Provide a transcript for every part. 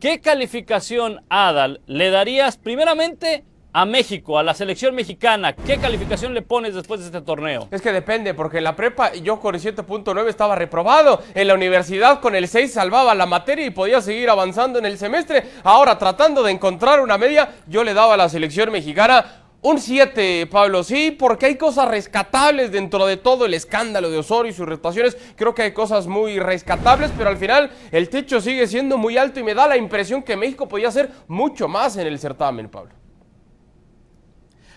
¿Qué calificación, Adal, le darías primeramente a México, a la selección mexicana? ¿Qué calificación le pones después de este torneo? Es que depende, porque en la prepa yo con el 7.9 estaba reprobado, en la universidad con el 6 salvaba la materia y podía seguir avanzando en el semestre. Ahora tratando de encontrar una media, yo le daba a la selección mexicana un 7, Pablo, sí, porque hay cosas rescatables dentro de todo el escándalo de Osorio y sus restaciones. Creo que hay cosas muy rescatables, pero al final el techo sigue siendo muy alto y me da la impresión que México podía hacer mucho más en el certamen, Pablo.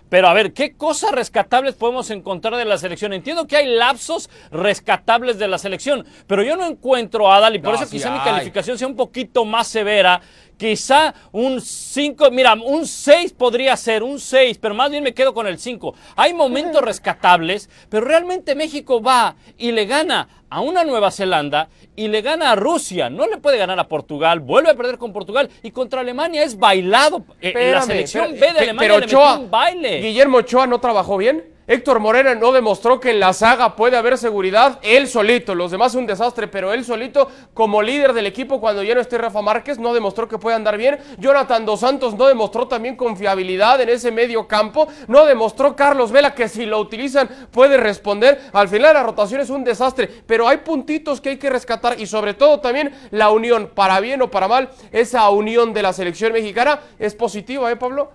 Pero a ver, ¿qué cosas rescatables podemos encontrar de la selección? Entiendo que hay lapsos rescatables de la selección, pero yo no encuentro a Adal y por eso quizá mi calificación sea un poquito más severa Quizá un 5, mira, un 6 podría ser, un 6, pero más bien me quedo con el 5. Hay momentos rescatables, pero realmente México va y le gana a una Nueva Zelanda y le gana a Rusia. No le puede ganar a Portugal, vuelve a perder con Portugal y contra Alemania es bailado. Eh, la selección B de Alemania un baile. ¿Guillermo Ochoa no trabajó bien? Héctor Morena no demostró que en la saga puede haber seguridad él solito. Los demás un desastre, pero él solito, como líder del equipo, cuando ya no esté Rafa Márquez, no demostró que puede andar bien. Jonathan Dos Santos no demostró también confiabilidad en ese medio campo. No demostró Carlos Vela que si lo utilizan puede responder. Al final la rotación es un desastre, pero hay puntitos que hay que rescatar y sobre todo también la unión, para bien o para mal, esa unión de la selección mexicana es positiva, ¿eh, Pablo?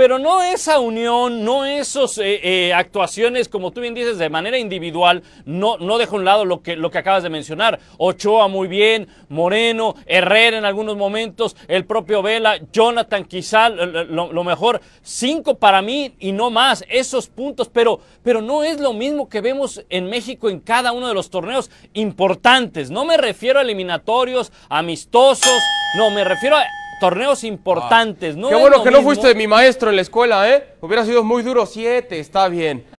pero no esa unión, no esas eh, eh, actuaciones, como tú bien dices, de manera individual, no, no dejo a un lado lo que, lo que acabas de mencionar. Ochoa muy bien, Moreno, Herrera en algunos momentos, el propio Vela, Jonathan quizá lo, mejor, cinco para mí y no más, esos puntos, pero, pero no es lo mismo que vemos en México en cada uno de los torneos importantes. No me refiero a eliminatorios, amistosos, no, me refiero a torneos importantes. Ah. No Qué bueno que no fuiste mi maestro en la escuela, ¿eh? Hubiera sido muy duro siete, está bien.